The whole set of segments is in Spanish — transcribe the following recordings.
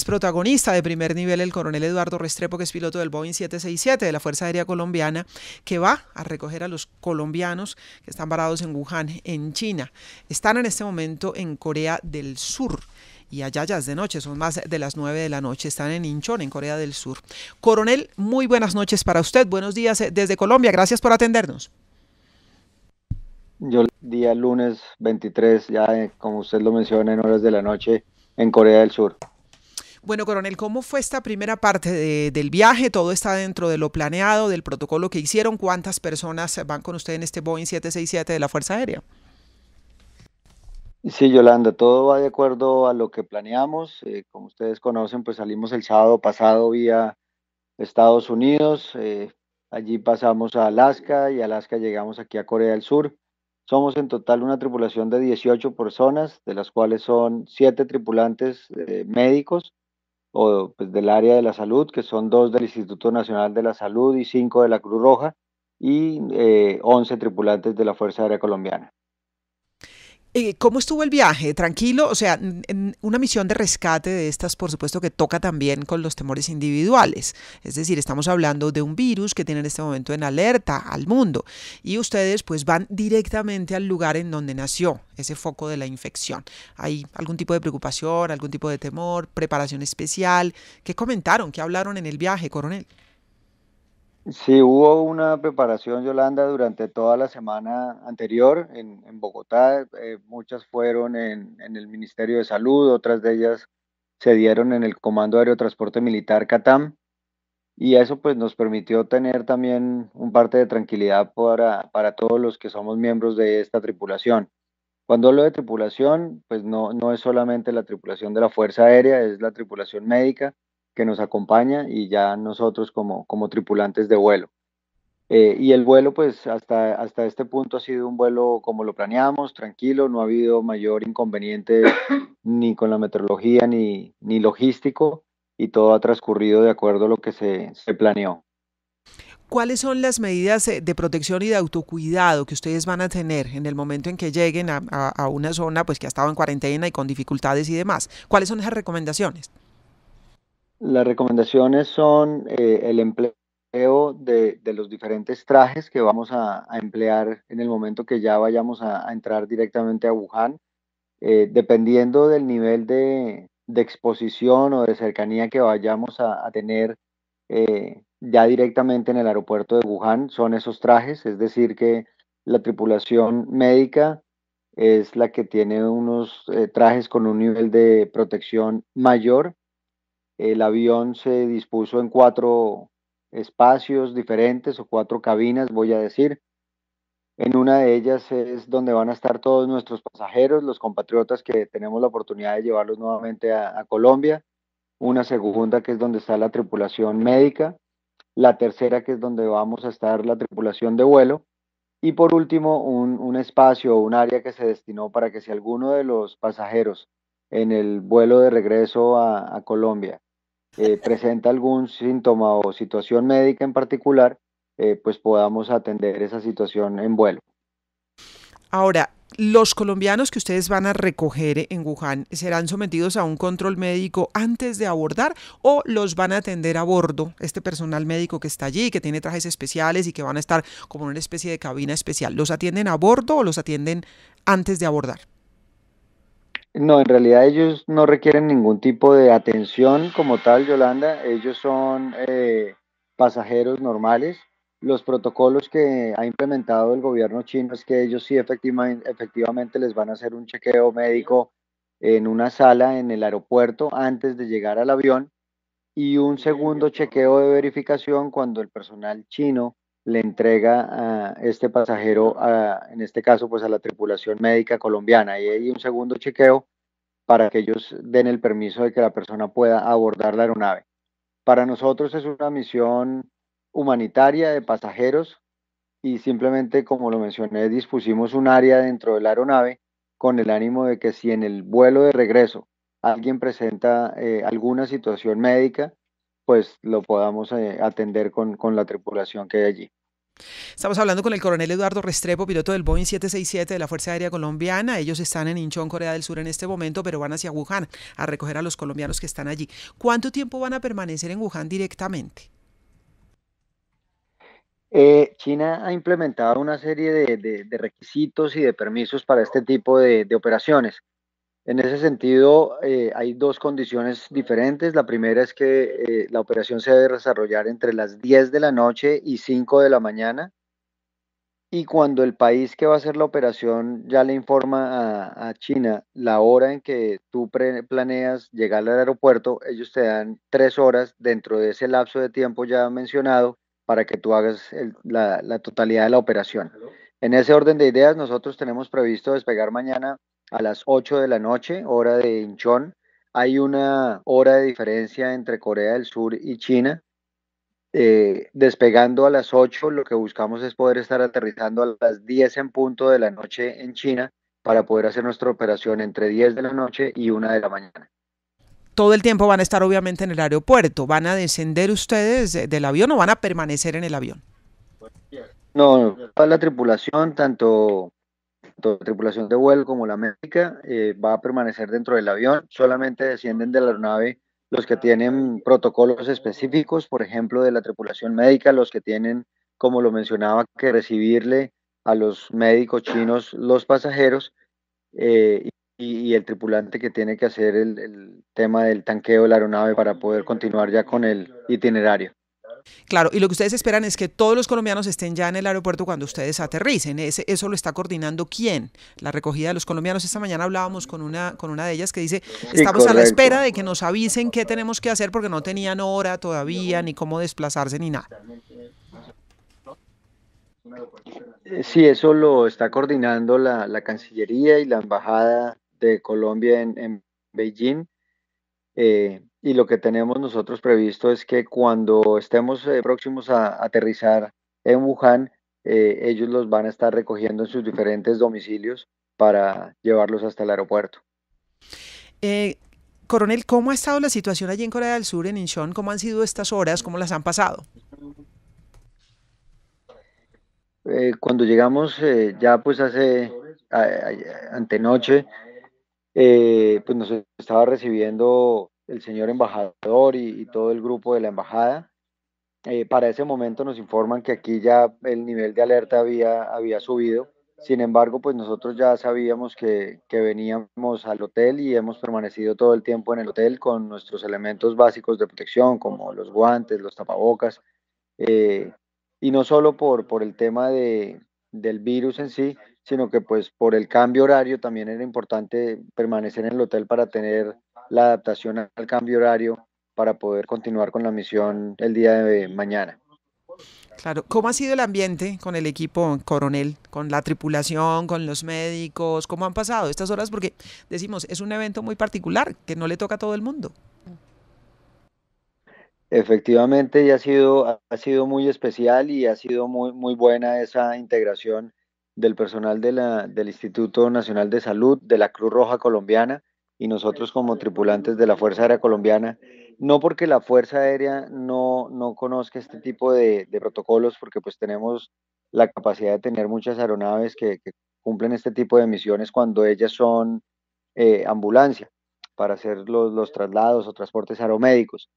Es protagonista de primer nivel el coronel Eduardo Restrepo, que es piloto del Boeing 767 de la Fuerza Aérea Colombiana, que va a recoger a los colombianos que están varados en Wuhan, en China. Están en este momento en Corea del Sur y allá ya es de noche, son más de las 9 de la noche, están en Inchon, en Corea del Sur. Coronel, muy buenas noches para usted, buenos días eh, desde Colombia, gracias por atendernos. Yo día lunes 23, ya eh, como usted lo menciona, en horas de la noche en Corea del Sur. Bueno, coronel, ¿cómo fue esta primera parte del viaje? ¿Todo está dentro de lo planeado, del protocolo que hicieron? ¿Cuántas personas van con usted en este Boeing 767 de la Fuerza Aérea? Sí, Yolanda, todo va de acuerdo a lo que planeamos. Eh, como ustedes conocen, pues salimos el sábado pasado vía Estados Unidos. Eh, allí pasamos a Alaska y Alaska llegamos aquí a Corea del Sur. Somos en total una tripulación de 18 personas, de las cuales son 7 tripulantes eh, médicos o pues, del área de la salud, que son dos del Instituto Nacional de la Salud y cinco de la Cruz Roja y eh, 11 tripulantes de la Fuerza Aérea Colombiana. Eh, ¿Cómo estuvo el viaje? ¿Tranquilo? O sea, una misión de rescate de estas, por supuesto, que toca también con los temores individuales. Es decir, estamos hablando de un virus que tiene en este momento en alerta al mundo y ustedes pues van directamente al lugar en donde nació ese foco de la infección. ¿Hay algún tipo de preocupación, algún tipo de temor, preparación especial? ¿Qué comentaron? ¿Qué hablaron en el viaje, coronel? Sí, hubo una preparación, Yolanda, durante toda la semana anterior en, Bogotá. Eh, muchas fueron en, el Ministerio de Salud, otras de ellas se dieron en el Comando de Aerotransporte Militar CATAM. Y eso pues nos permitió tener también un parte de tranquilidad para, todos los que somos miembros de esta tripulación. Cuando hablo de tripulación, pues no, no es solamente la tripulación de la Fuerza Aérea, es la tripulación médica, que nos acompaña y ya nosotros como, como tripulantes de vuelo. Eh, y el vuelo, pues hasta, hasta este punto ha sido un vuelo como lo planeamos, tranquilo, no ha habido mayor inconveniente ni con la meteorología ni, ni logístico y todo ha transcurrido de acuerdo a lo que se, planeó. ¿Cuáles son las medidas eh, de protección y de autocuidado que ustedes van a tener en el momento en que lleguen a, una zona pues, que ha estado en cuarentena y con dificultades y demás? ¿Cuáles son esas recomendaciones? Las recomendaciones son eh, el empleo de, los diferentes trajes que vamos a, emplear en el momento que ya vayamos a, entrar directamente a Wuhan. Eh, dependiendo del nivel de, exposición o de cercanía que vayamos a, tener eh, ya directamente en el aeropuerto de Wuhan, son esos trajes, es decir, que la tripulación médica es la que tiene unos trajes con un nivel de protección mayor el avión se dispuso en cuatro espacios diferentes o cuatro cabinas, voy a decir. En una de ellas es donde van a estar todos nuestros pasajeros, los compatriotas que tenemos la oportunidad de llevarlos nuevamente a, Colombia. Una segunda que es donde está la tripulación médica. La tercera que es donde vamos a estar la tripulación de vuelo. Y por último, un, espacio o un área que se destinó para que si alguno de los pasajeros en el vuelo de regreso a Colombia eh, presenta algún síntoma o situación médica en particular, eh, pues podamos atender esa situación en vuelo. Ahora, los colombianos que ustedes van a recoger en Wuhan serán sometidos a un control médico antes de abordar o los van a atender a bordo, este personal médico que está allí, que tiene trajes especiales y que van a estar como en una especie de cabina especial. ¿Los atienden a bordo o los atienden antes de abordar? No, en realidad ellos no requieren ningún tipo de atención como tal, Yolanda. Ellos son eh, pasajeros normales. Los protocolos que ha implementado el gobierno chino es que ellos sí efectivamente, efectivamente les van a hacer un chequeo médico en una sala en el aeropuerto antes de llegar al avión y un segundo chequeo de verificación cuando el personal chino le entrega a este pasajero, en este caso, pues a la tripulación médica colombiana. Y hay un segundo chequeo para que ellos den el permiso de que la persona pueda abordar la aeronave. Para nosotros es una misión humanitaria de pasajeros y simplemente, como lo mencioné, dispusimos un área dentro de la aeronave con el ánimo de que si en el vuelo de regreso alguien presenta eh, alguna situación médica, pues lo podamos eh, atender con, la tripulación que hay allí. Estamos hablando con el coronel Eduardo Restrepo, piloto del Boeing 767 de la Fuerza Aérea Colombiana. Ellos están en Incheon, Corea del Sur en este momento, pero van hacia Wuhan a recoger a los colombianos que están allí. ¿Cuánto tiempo van a permanecer en Wuhan directamente? Eh, China ha implementado una serie de, requisitos y de permisos para este tipo de operaciones. En ese sentido, eh, hay dos condiciones diferentes. La primera es que eh, la operación se debe desarrollar entre las 10 de la noche y 5 de la mañana. Y cuando el país que va a hacer la operación ya le informa a, China la hora en que tú planeas llegar al aeropuerto, ellos te dan tres horas dentro de ese lapso de tiempo ya mencionado para que tú hagas la totalidad de la operación. En ese orden de ideas, nosotros tenemos previsto despegar mañana a las 8 de la noche, hora de Incheon. Hay una hora de diferencia entre Corea del Sur y China. Eh, despegando a las 8, lo que buscamos es poder estar aterrizando a las 10 en punto de la noche en China para poder hacer nuestra operación entre 10 de la noche y 1 de la mañana. Todo el tiempo van a estar obviamente en el aeropuerto. ¿Van a descender ustedes del avión o van a permanecer en el avión? No, toda la tripulación, tanto tanto tripulación de vuelo como la médica eh, va a permanecer dentro del avión. Solamente descienden de la aeronave los que tienen protocolos específicos, por ejemplo, de la tripulación médica, los que tienen, como lo mencionaba, que recibirle a los médicos chinos los pasajeros eh, y, el tripulante que tiene que hacer el tema del tanqueo de la aeronave para poder continuar ya con el itinerario. Claro, y lo que ustedes esperan es que todos los colombianos estén ya en el aeropuerto cuando ustedes aterricen. eso lo está coordinando quién? La recogida de los colombianos. Esta mañana hablábamos con una, con una de ellas que dice, estamos a la espera de que nos avisen qué tenemos que hacer porque no tenían hora todavía, ni cómo desplazarse, ni nada. Eh, sí, eso lo está coordinando la, Cancillería y la Embajada de Colombia en, Beijing. Eh, y lo que tenemos nosotros previsto es que cuando estemos eh, próximos a aterrizar en Wuhan, eh, ellos los van a estar recogiendo en sus diferentes domicilios para llevarlos hasta el aeropuerto. Eh, coronel, ¿cómo ha estado la situación allí en Corea del Sur, en Incheon? ¿Cómo han sido estas horas? ¿Cómo las han pasado? cuando llegamos ya pues hace antenoche, pues nos estaba recibiendo el señor embajador y, todo el grupo de la embajada. Eh, para ese momento nos informan que aquí ya el nivel de alerta había, había subido. Sin embargo, pues nosotros ya sabíamos que, veníamos al hotel y hemos permanecido todo el tiempo en el hotel con nuestros elementos básicos de protección, como los guantes, los tapabocas, eh, y no solo por, por el tema de, del virus en sí, sino que pues por el cambio horario también era importante permanecer en el hotel para tener la adaptación al cambio horario para poder continuar con la misión el día de mañana. Claro, ¿cómo ha sido el ambiente con el equipo, coronel, con la tripulación, con los médicos? ¿Cómo han pasado estas horas? Porque decimos, es un evento muy particular que no le toca a todo el mundo. Efectivamente, ha sido, ha sido muy especial y ha sido muy, muy buena esa integración del personal de la, del Instituto Nacional de Salud, de la Cruz Roja Colombiana, y nosotros como tripulantes de la Fuerza Aérea Colombiana, no porque la Fuerza Aérea no, no conozca este tipo de, protocolos, porque pues tenemos la capacidad de tener muchas aeronaves que, cumplen este tipo de misiones cuando ellas son eh, ambulancia para hacer los, traslados o transportes aeromédicos.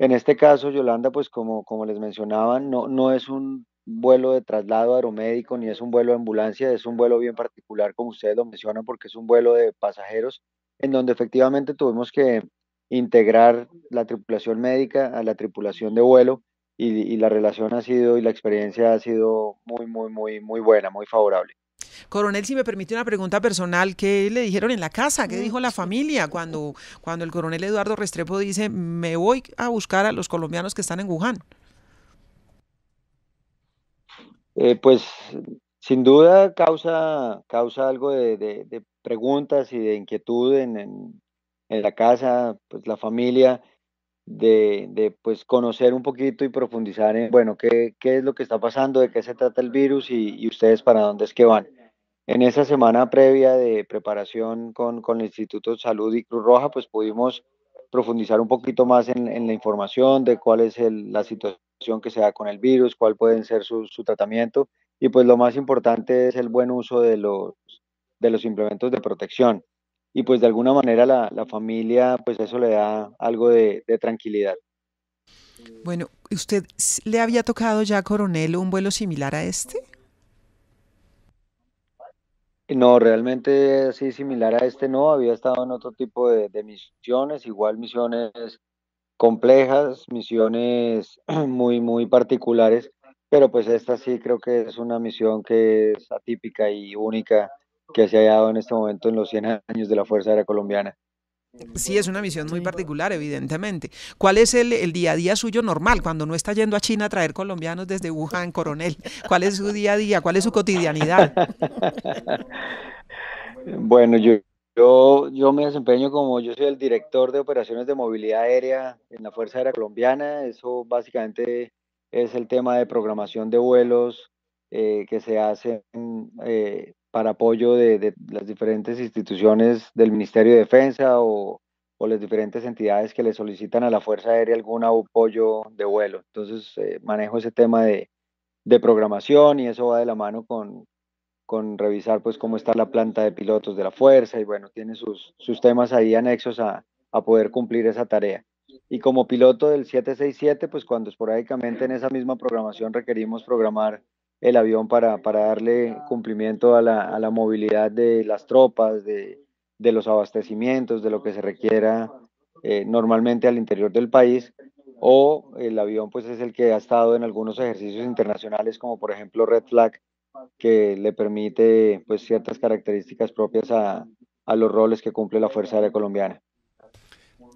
En este caso, Yolanda, pues como, como les mencionaba, no, no es un vuelo de traslado aeromédico ni es un vuelo de ambulancia, es un vuelo bien particular, como ustedes lo mencionan, porque es un vuelo de pasajeros en donde efectivamente tuvimos que integrar la tripulación médica a la tripulación de vuelo y, la relación ha sido y la experiencia ha sido muy, muy, muy, muy buena, muy favorable. Coronel, si me permite una pregunta personal, ¿qué le dijeron en la casa? ¿Qué mm, dijo la familia cuando, cuando el coronel Eduardo Restrepo dice, me voy a buscar a los colombianos que están en Wuhan? Eh, pues sin duda causa, causa algo de, de, preguntas y de inquietud en, en, la casa, pues la familia, de, de, pues conocer un poquito y profundizar en, bueno, qué, qué, es lo que está pasando, de qué se trata el virus y, ustedes para dónde es que van. En esa semana previa de preparación con, con el Instituto de Salud y Cruz Roja, pues pudimos profundizar un poquito más en, en, la información de cuál es la situación que se da con el virus, cuál puede ser su, tratamiento y pues lo más importante es el buen uso de los, de los implementos de protección. Y pues de alguna manera la, familia, pues eso le da algo de, tranquilidad. Bueno, ¿usted le había tocado ya, coronel, un vuelo similar a este? No, realmente así similar a este no, había estado en otro tipo de, misiones, igual misiones complejas, misiones muy, muy particulares, pero pues esta sí creo que es una misión que es atípica y única que se ha dado en este momento en los 100 años de la Fuerza Aérea Colombiana. Sí, es una misión muy particular, evidentemente. ¿Cuál es el, día a día suyo normal cuando no está yendo a China a traer colombianos desde Wuhan, coronel? ¿Cuál es su día a día? ¿Cuál es su cotidianidad? Bueno, yo, yo, yo me desempeño como yo soy el director de operaciones de movilidad aérea en la Fuerza Aérea Colombiana. Eso básicamente es el tema de programación de vuelos eh, que se hacen eh, para apoyo de, las diferentes instituciones del Ministerio de Defensa o, las diferentes entidades que le solicitan a la Fuerza Aérea algún apoyo de vuelo. Entonces eh, manejo ese tema de, programación y eso va de la mano con, con revisar pues cómo está la planta de pilotos de la fuerza y bueno, tiene sus, temas ahí anexos a poder cumplir esa tarea. Y como piloto del 767, pues cuando esporádicamente en esa misma programación requerimos programar el avión para, darle cumplimiento a la, movilidad de las tropas, de, de, los abastecimientos, de lo que se requiera eh, normalmente al interior del país. O el avión pues es el que ha estado en algunos ejercicios internacionales como por ejemplo Red Flag, que le permite pues ciertas características propias a, a los roles que cumple la Fuerza Aérea Colombiana.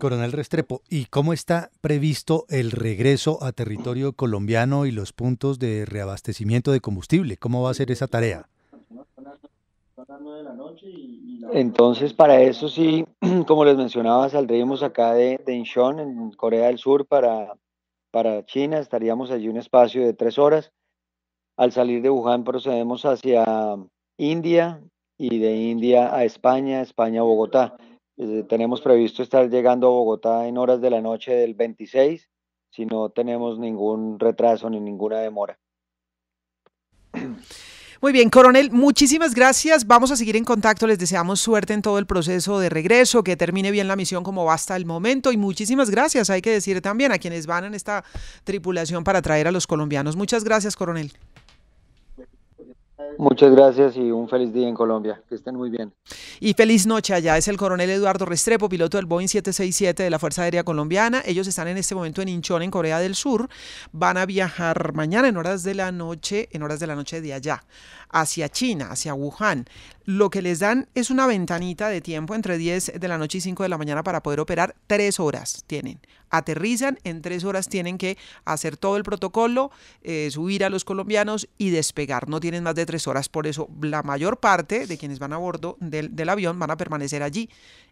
Coronel Restrepo, ¿y cómo está previsto el regreso a territorio colombiano y los puntos de reabastecimiento de combustible? ¿Cómo va a ser esa tarea? Entonces, para eso sí, como les mencionaba, saldríamos acá de, de Incheon, en Corea del Sur, para, para China. Estaríamos allí un espacio de tres horas. Al salir de Wuhan procedemos hacia India y de India a España, España a Bogotá. Eh, tenemos previsto estar llegando a Bogotá en horas de la noche del 26, si no tenemos ningún retraso ni ninguna demora. Muy bien, coronel, muchísimas gracias. Vamos a seguir en contacto. Les deseamos suerte en todo el proceso de regreso, que termine bien la misión como va hasta el momento. Y muchísimas gracias, hay que decir también, a quienes van en esta tripulación para traer a los colombianos. Muchas gracias, coronel. Muchas gracias y un feliz día en Colombia. Que estén muy bien. Y feliz noche allá. Es el coronel Eduardo Restrepo, piloto del Boeing 767 de la Fuerza Aérea Colombiana. Ellos están en este momento en Incheon, en Corea del Sur. Van a viajar mañana en horas de la noche, en horas de la noche de allá hacia China, hacia Wuhan. Lo que les dan es una ventanita de tiempo entre 10 de la noche y 5 de la mañana para poder operar. Tres horas tienen. Aterrizan, en tres horas tienen que hacer todo el protocolo, eh, subir a los colombianos y despegar. No tienen más de tres horas. Por eso la mayor parte de quienes van a bordo del, del avión van a permanecer allí,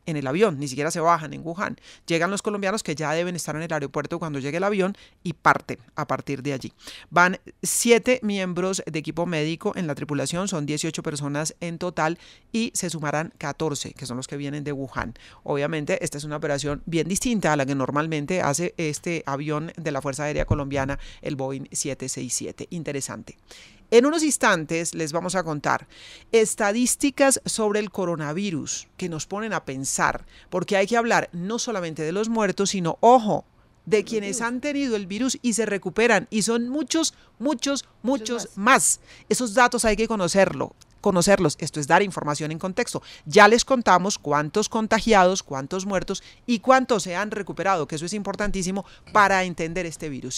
en el avión. Ni siquiera se bajan en Wuhan. Llegan los colombianos que ya deben estar en el aeropuerto cuando llegue el avión y parten a partir de allí. Van siete miembros de equipo médico en la tripulación son 18 personas en total y se sumarán 14, que son los que vienen de Wuhan. Obviamente, esta es una operación bien distinta a la que normalmente hace este avión de la Fuerza Aérea Colombiana, el Boeing 767. Interesante. En unos instantes les vamos a contar estadísticas sobre el coronavirus que nos ponen a pensar, porque hay que hablar no solamente de los muertos, sino, ojo, de quienes han tenido el virus y se recuperan. Y son muchos, muchos, muchos, más. más. Esos datos hay que conocerlo conocerlos. Esto es dar información en contexto. Ya les contamos cuántos contagiados, cuántos muertos y cuántos se han recuperado, que eso es importantísimo para entender este virus.